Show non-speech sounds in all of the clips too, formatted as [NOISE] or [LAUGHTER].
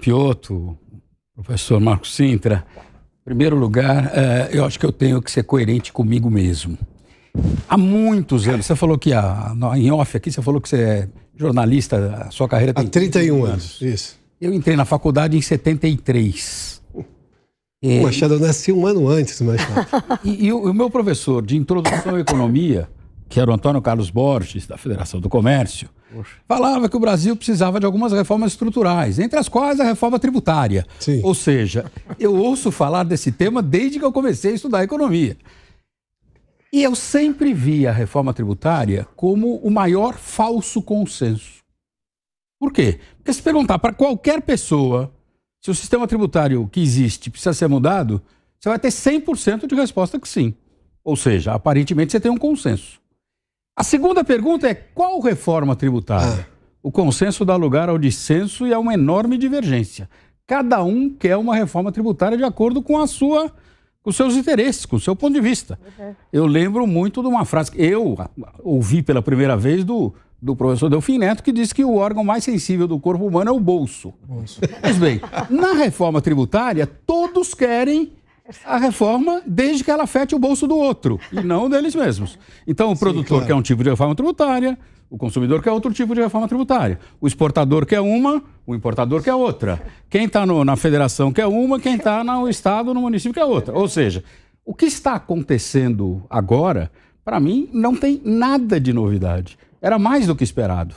Pioto, professor Marco Sintra, em primeiro lugar, é, eu acho que eu tenho que ser coerente comigo mesmo. Há muitos anos, você falou que a, em off aqui, você falou que você é jornalista, a sua carreira tem. Há 31 anos. anos, isso. Eu entrei na faculdade em 73. O Machado, eu nasci um ano antes, Machado. Tá. [LAUGHS] e, e, o, e o meu professor de introdução à economia, que era o Antônio Carlos Borges, da Federação do Comércio, falava que o Brasil precisava de algumas reformas estruturais, entre as quais a reforma tributária. Sim. Ou seja, eu ouço falar desse tema desde que eu comecei a estudar economia. E eu sempre vi a reforma tributária como o maior falso consenso. Por quê? Porque se perguntar para qualquer pessoa se o sistema tributário que existe precisa ser mudado, você vai ter 100% de resposta que sim. Ou seja, aparentemente você tem um consenso. A segunda pergunta é: qual reforma tributária? Ah. O consenso dá lugar ao dissenso e a uma enorme divergência. Cada um quer uma reforma tributária de acordo com a sua seus interesses, com o seu ponto de vista. Uhum. Eu lembro muito de uma frase que eu ouvi pela primeira vez do, do professor Delfim Neto, que disse que o órgão mais sensível do corpo humano é o bolso. Pois bem, na reforma tributária, todos querem a reforma desde que ela afete o bolso do outro e não deles mesmos. Então, o Sim, produtor claro. quer um tipo de reforma tributária, o consumidor quer outro tipo de reforma tributária, o exportador quer uma, o importador quer outra. Quem está na federação quer uma, quem está no estado, no município quer outra. Ou seja, o que está acontecendo agora, para mim, não tem nada de novidade. Era mais do que esperado.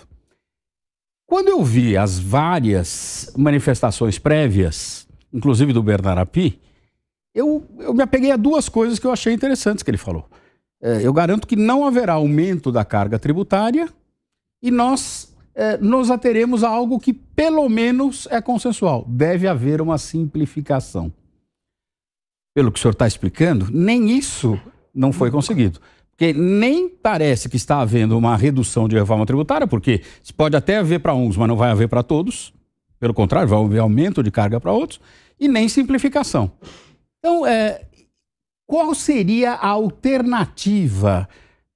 Quando eu vi as várias manifestações prévias, inclusive do Bernard Api, eu, eu me apeguei a duas coisas que eu achei interessantes que ele falou. É, eu garanto que não haverá aumento da carga tributária e nós é, nos ateremos a algo que, pelo menos, é consensual. Deve haver uma simplificação. Pelo que o senhor está explicando, nem isso não foi conseguido. Porque nem parece que está havendo uma redução de reforma tributária, porque pode até haver para uns, mas não vai haver para todos. Pelo contrário, vai haver aumento de carga para outros, e nem simplificação. Então, é, qual seria a alternativa?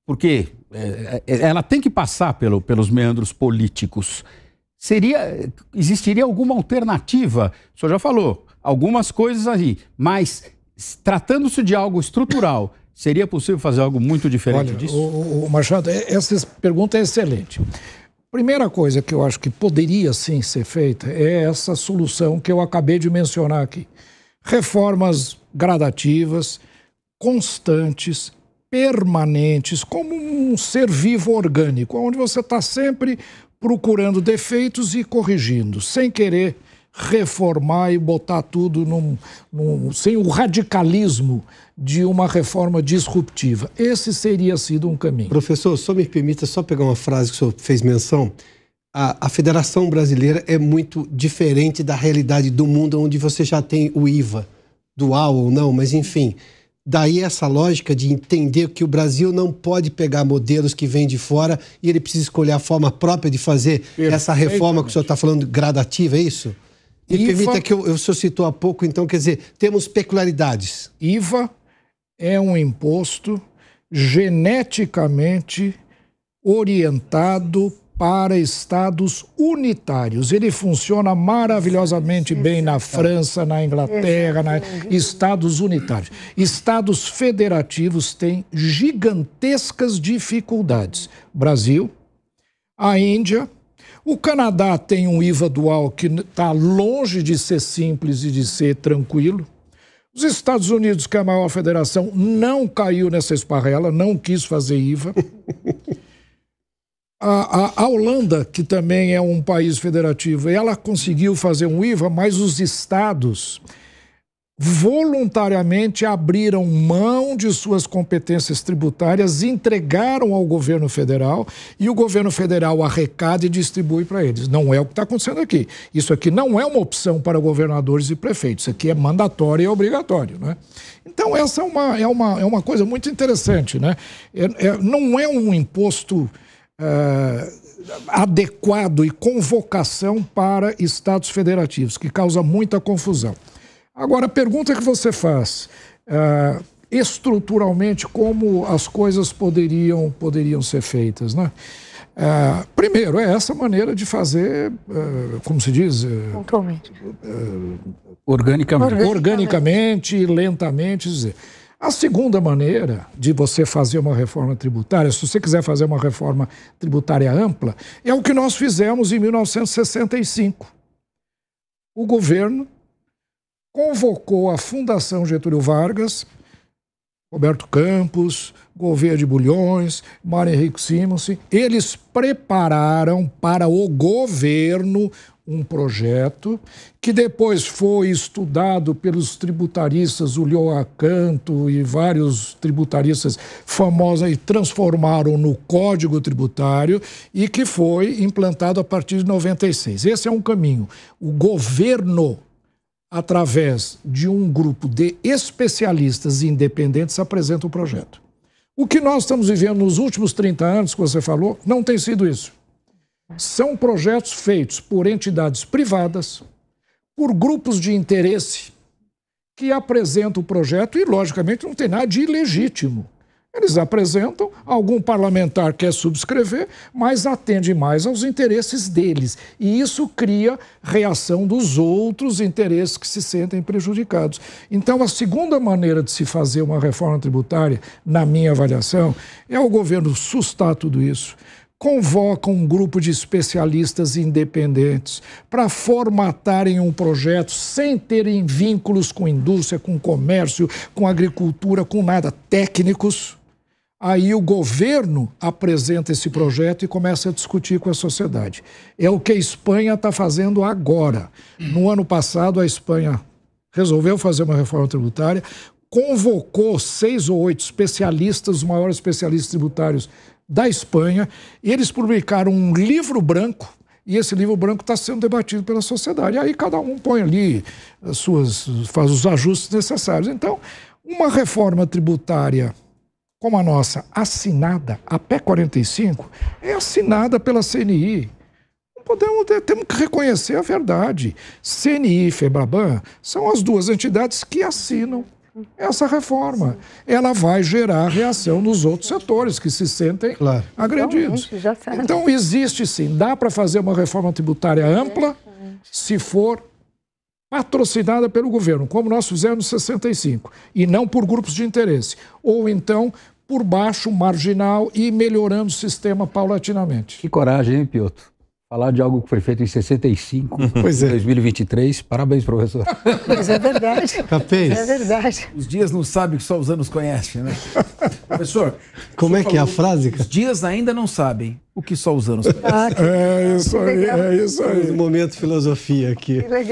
Porque é, é, é, ela tem que passar pelo, pelos meandros políticos. Seria, existiria alguma alternativa? O senhor já falou algumas coisas aí, mas tratando-se de algo estrutural, seria possível fazer algo muito diferente Olha, disso? O, o Machado, é, essa pergunta é excelente. Primeira coisa que eu acho que poderia sim ser feita é essa solução que eu acabei de mencionar aqui reformas gradativas, constantes, permanentes, como um ser vivo orgânico, onde você está sempre procurando defeitos e corrigindo, sem querer reformar e botar tudo num, num, sem o radicalismo de uma reforma disruptiva. Esse seria sido um caminho. Professor, só me permita só pegar uma frase que o senhor fez menção a, a, Federação Brasileira é muito diferente da realidade do mundo onde você já tem o IVA, dual ou não, mas enfim. Daí essa lógica de entender que o Brasil não pode pegar modelos que vêm de fora e ele precisa escolher a forma própria de fazer essa reforma que o senhor está falando gradativa, é isso? Me IVA, permita que eu, eu, o senhor citou há pouco, então, quer dizer, temos peculiaridades. IVA é um imposto geneticamente orientado para estados unitários. Ele funciona maravilhosamente bem é na França, na Inglaterra, na é estados unitários. Estados federativos têm gigantescas dificuldades. Brasil, a Índia, o Canadá tem um IVA dual que está longe de ser simples e de ser tranquilo. Os Estados Unidos, que é a maior federação, não caiu nessa esparrela, não quis fazer IVA. [LAUGHS] A, a, a, Holanda, que também é um país federativo, ela conseguiu fazer um IVA, mas os estados voluntariamente abriram mão de suas competências tributárias, entregaram ao governo federal e o governo federal arrecada e distribui para eles. Não é o que está acontecendo aqui. Isso aqui não é uma opção para governadores e prefeitos. Isso aqui é mandatório e obrigatório, né? Então essa é uma é uma é uma coisa muito interessante, né? É, é, não é um imposto uh, adequado e convocação para estados federativos, que causa muita confusão. Agora, a pergunta que você faz, uh, estruturalmente, como as coisas poderiam, poderiam ser feitas, né? Uh, primeiro, é essa maneira de fazer, uh, como se diz? Pontualmente. Uh, organicamente. organicamente. Organicamente, lentamente. Dizer. A segunda maneira de você fazer uma reforma tributária, se você quiser fazer uma reforma tributária ampla, é o que nós fizemos em 1965. O governo convocou a Fundação Getúlio Vargas, Roberto Campos, Gouveia de Bulhões, Mário Henrique Simonsi. eles prepararam para o governo um projeto que depois foi estudado pelos tributaristas, o Leo e vários tributaristas famosos e transformaram no Código Tributário e que foi implantado a partir de 96. Esse é um caminho. O governo através de um grupo de especialistas independentes apresenta o projeto. O que nós estamos vivendo nos últimos 30 anos, que você falou, não tem sido isso são projetos feitos por entidades privadas, por grupos de interesse que apresentam o projeto e, logicamente, não tem nada de ilegítimo. Eles apresentam, algum parlamentar quer subscrever, mas atende mais aos interesses deles. E isso cria reação dos outros interesses que se sentem prejudicados. Então, a segunda maneira de se fazer uma reforma tributária, na minha avaliação, é o governo sustar tudo isso convoca um grupo de especialistas independentes para formatarem um projeto sem terem vínculos com indústria, com comércio, com agricultura, com nada, técnicos. Aí o governo apresenta esse projeto e começa a discutir com a sociedade. É o que a Espanha está fazendo agora. No ano passado, a Espanha resolveu fazer uma reforma tributária, convocou seis ou oito especialistas, os maiores especialistas tributários da Espanha. Eles publicaram um livro branco e esse livro branco está sendo debatido pela sociedade. Aí cada um põe ali as suas, faz os ajustes necessários. Então, uma reforma tributária como a nossa, assinada, a pé 45, é assinada pela CNI. Podemos, temos que reconhecer a verdade. CNI e FEBRABAN são as duas entidades que assinam essa reforma. Sim. Ela vai gerar reação nos outros setores que se sentem claro. agredidos. Então, então existe sim, dá para fazer uma reforma tributária ampla se for patrocinada pelo governo, como nós fizemos em 65, e não por grupos de interesse, ou então por baixo, marginal e melhorando o sistema paulatinamente. Que coragem, hein, Piotr? falar de algo que foi feito em 65, [LAUGHS] pois é. 2023. Parabéns, professor. Mas é verdade. Capês. É verdade. Os dias não sabem que só os anos conhecem, né? [LAUGHS] professor. Como é que é a frase? Os dias ainda não sabem o que só os anos ah, conhecem. Ah, é isso aí, é isso aí. Um momento filosofia aqui. Que legal.